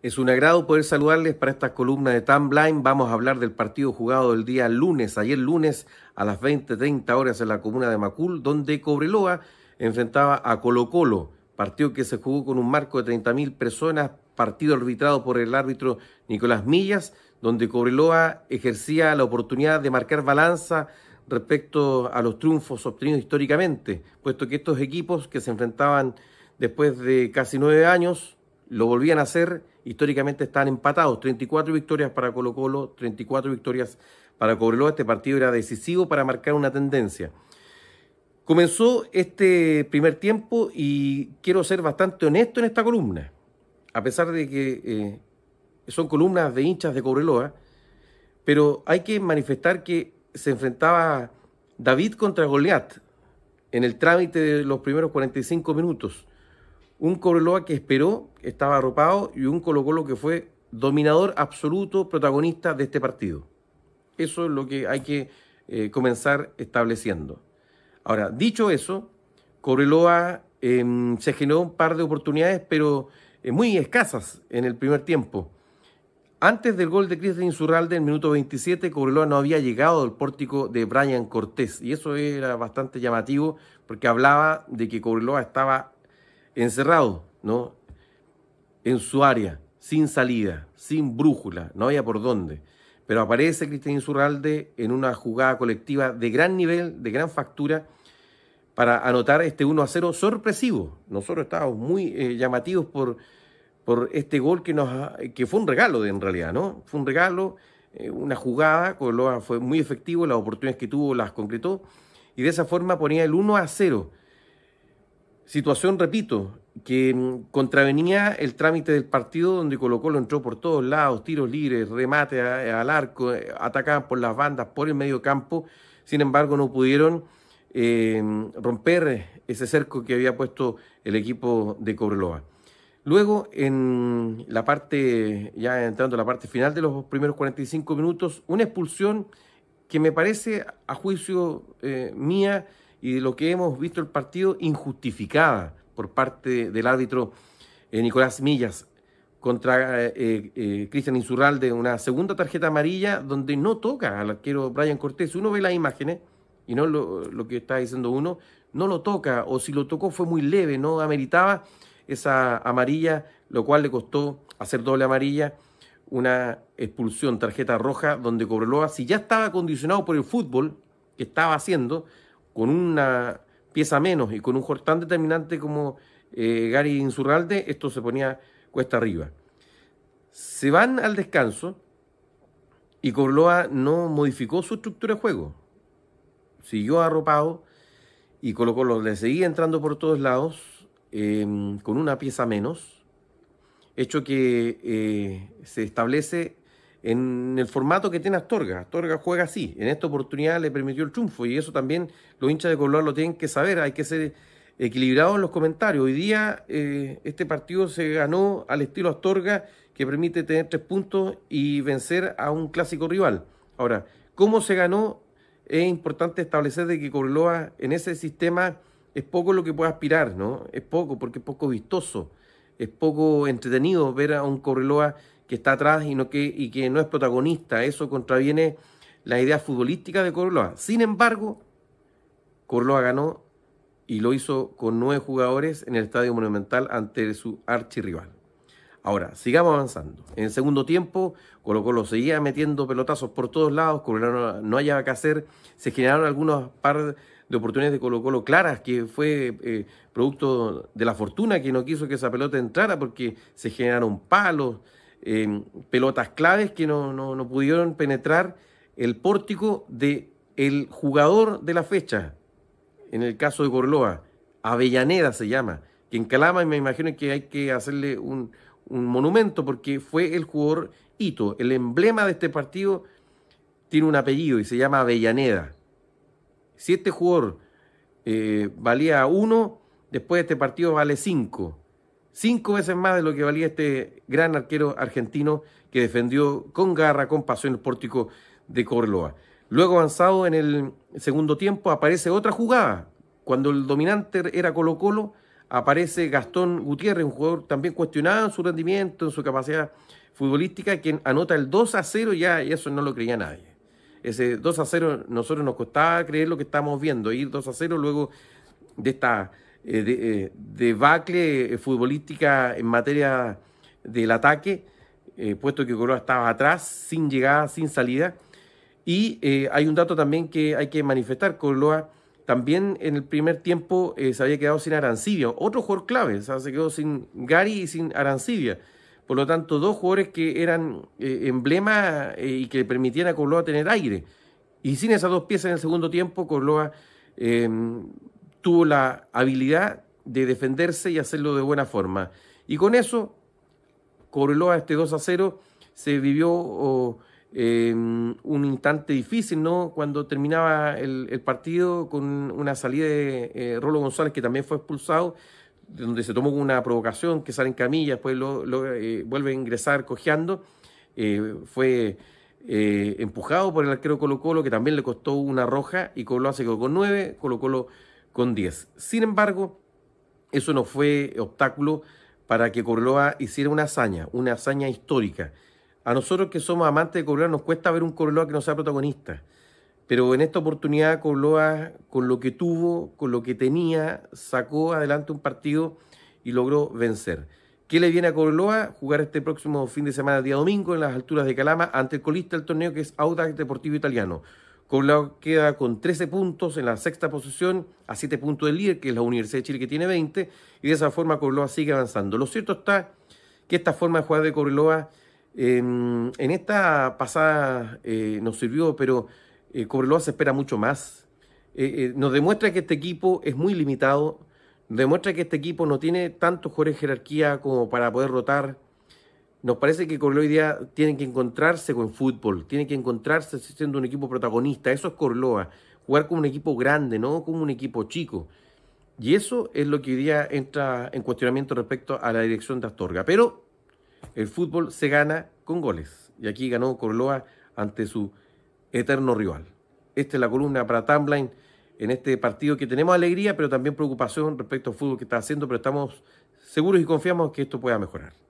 Es un agrado poder saludarles para esta columna de Timeline. Vamos a hablar del partido jugado el día lunes, ayer lunes a las 20:30 horas en la comuna de Macul, donde Cobreloa enfrentaba a Colo Colo, partido que se jugó con un marco de 30.000 personas, partido arbitrado por el árbitro Nicolás Millas, donde Cobreloa ejercía la oportunidad de marcar balanza respecto a los triunfos obtenidos históricamente, puesto que estos equipos que se enfrentaban después de casi nueve años lo volvían a hacer, históricamente están empatados, 34 victorias para Colo Colo, 34 victorias para Cobreloa. Este partido era decisivo para marcar una tendencia. Comenzó este primer tiempo y quiero ser bastante honesto en esta columna, a pesar de que eh, son columnas de hinchas de Cobreloa, pero hay que manifestar que se enfrentaba David contra Goliat en el trámite de los primeros 45 minutos un Cobreloa que esperó, estaba arropado, y un Colo Colo que fue dominador absoluto, protagonista de este partido. Eso es lo que hay que eh, comenzar estableciendo. Ahora, dicho eso, Cobreloa em, se generó un par de oportunidades, pero eh, muy escasas en el primer tiempo. Antes del gol de Cristian Insurralde, en el minuto 27, Cobreloa no había llegado al pórtico de Brian Cortés. Y eso era bastante llamativo porque hablaba de que Cobreloa estaba encerrado, ¿no? En su área, sin salida, sin brújula, no había por dónde. Pero aparece Cristian Insurralde en una jugada colectiva de gran nivel, de gran factura, para anotar este 1 a 0 sorpresivo. Nosotros estábamos muy eh, llamativos por, por este gol que, nos, que fue un regalo en realidad, ¿no? Fue un regalo, eh, una jugada, fue muy efectivo, las oportunidades que tuvo las concretó, y de esa forma ponía el 1 a 0 Situación, repito, que mm, contravenía el trámite del partido donde Colo Colo entró por todos lados, tiros libres, remate al arco, eh, atacaban por las bandas, por el medio campo, sin embargo no pudieron eh, romper ese cerco que había puesto el equipo de Cobreloa. Luego, en la parte, ya entrando a la parte final de los primeros 45 minutos, una expulsión que me parece, a juicio eh, mía, y de lo que hemos visto el partido injustificada por parte del árbitro eh, Nicolás Millas contra eh, eh, Cristian Insurralde, una segunda tarjeta amarilla donde no toca al arquero Brian Cortés. Uno ve las imágenes y no lo, lo que está diciendo uno, no lo toca o si lo tocó fue muy leve, no ameritaba esa amarilla, lo cual le costó hacer doble amarilla, una expulsión, tarjeta roja, donde Cobreloa, si ya estaba condicionado por el fútbol que estaba haciendo, con una pieza menos y con un tan determinante como eh, Gary Insurralde, esto se ponía cuesta arriba. Se van al descanso y Corloa no modificó su estructura de juego. Siguió arropado y colocó los le seguía entrando por todos lados em, con una pieza menos. Hecho que eh, se establece en el formato que tiene Astorga. Astorga juega así. En esta oportunidad le permitió el triunfo y eso también los hinchas de Colorado lo tienen que saber. Hay que ser equilibrados en los comentarios. Hoy día eh, este partido se ganó al estilo Astorga que permite tener tres puntos y vencer a un clásico rival. Ahora, ¿cómo se ganó? Es importante establecer de que Cobreloa en ese sistema es poco lo que puede aspirar, ¿no? Es poco porque es poco vistoso, es poco entretenido ver a un Cobreloa que está atrás y, que, y que no es protagonista. Eso contraviene la idea futbolística de Corloa. Sin embargo, Corloa ganó y lo hizo con nueve jugadores en el Estadio Monumental ante su archirrival. Ahora, sigamos avanzando. En el segundo tiempo, Colo Colo seguía metiendo pelotazos por todos lados, Colo no, haya que hacer, se generaron algunos par de oportunidades de Colo Colo claras, que fue eh, producto de la fortuna que no quiso que esa pelota entrara porque se generaron palos, pelotas claves que no, pudieron penetrar el pórtico del el jugador de la fecha, en el caso de Gorloa, Avellaneda se llama, que en Calama me imagino que hay que hacerle un, un monumento porque fue el jugador hito, el emblema de este partido tiene un apellido y se llama Avellaneda. Si este jugador eh, valía uno después de este partido vale cinco cinco veces más de lo que valía este gran arquero argentino que defendió con garra, con pasión el pórtico de Corloa. Luego avanzado en el segundo tiempo aparece otra jugada. Cuando el dominante era Colo Colo, aparece Gastón Gutiérrez, un jugador también cuestionado en su rendimiento, en su capacidad futbolística, quien anota el 2 a 0 ya, y eso no lo creía nadie. Ese 2 a 0 nosotros nos costaba creer lo que estábamos viendo, ir 2 a 0 luego de esta eh, de, eh, debacle eh, futbolística en materia del ataque, puesto que Corloa estaba atrás, sin llegada, sin salida. Y hay un dato también que hay que manifestar, Corloa también en el primer tiempo se había quedado sin Arancibia, otro jugador clave, se quedó sin Gary y sin Arancibia. Por lo tanto, dos jugadores que eran emblema y que le permitían a Corloa tener aire. Y sin esas dos piezas en el segundo tiempo, Coloa tuvo la habilidad de defenderse y hacerlo de buena forma. Y con eso, este a este 2 a 0 se vivió em, un instante difícil, ¿no? Cuando terminaba el, partido con una salida de eh, Rolo González, que también fue expulsado, donde se tomó una provocación, que sale en camilla, después lo, eh, vuelve a ingresar cojeando. Eh, fue empujado por el arquero Colo Colo, que también le costó una roja, y Colo se quedó con nueve, Colo Colo con 10. Sin embargo, eso no fue obstáculo para que Corloa hiciera una hazaña, una hazaña histórica. A nosotros que somos amantes de Corloa nos cuesta ver un Corloa que no sea protagonista. Pero en esta oportunidad Corloa, con lo que tuvo, con lo que tenía, sacó adelante un partido y logró vencer. ¿Qué le viene a corloa Jugar este próximo fin de semana, día domingo, en las alturas de Calama, ante el colista del torneo que es Audax Deportivo Italiano. Cobreloa queda con 13 puntos en la sexta posición, a 7 puntos del líder, que es la Universidad de Chile que tiene 20, y de esa forma Cobreloa sigue avanzando. Lo cierto está que esta forma de jugar de Cobreloa em, en esta pasada eh, nos sirvió, pero Cobreloa eh, se espera mucho más. Eh, nos demuestra que este equipo es muy limitado, demuestra que este equipo no tiene tantos jugadores jerarquía como para poder rotar nos parece que Corloa hoy día tiene que encontrarse con fútbol, tiene que encontrarse siendo un equipo protagonista. Eso es Corloa, jugar como un equipo grande, no como un equipo chico. Y eso es lo que hoy día entra en cuestionamiento respecto a la dirección de Astorga. Pero el fútbol se gana con goles. Y aquí ganó Corloa ante su eterno rival. Esta es la columna para Timeline en este partido que tenemos alegría, pero también preocupación respecto al fútbol que está haciendo, pero estamos seguros y confiamos que esto pueda mejorar.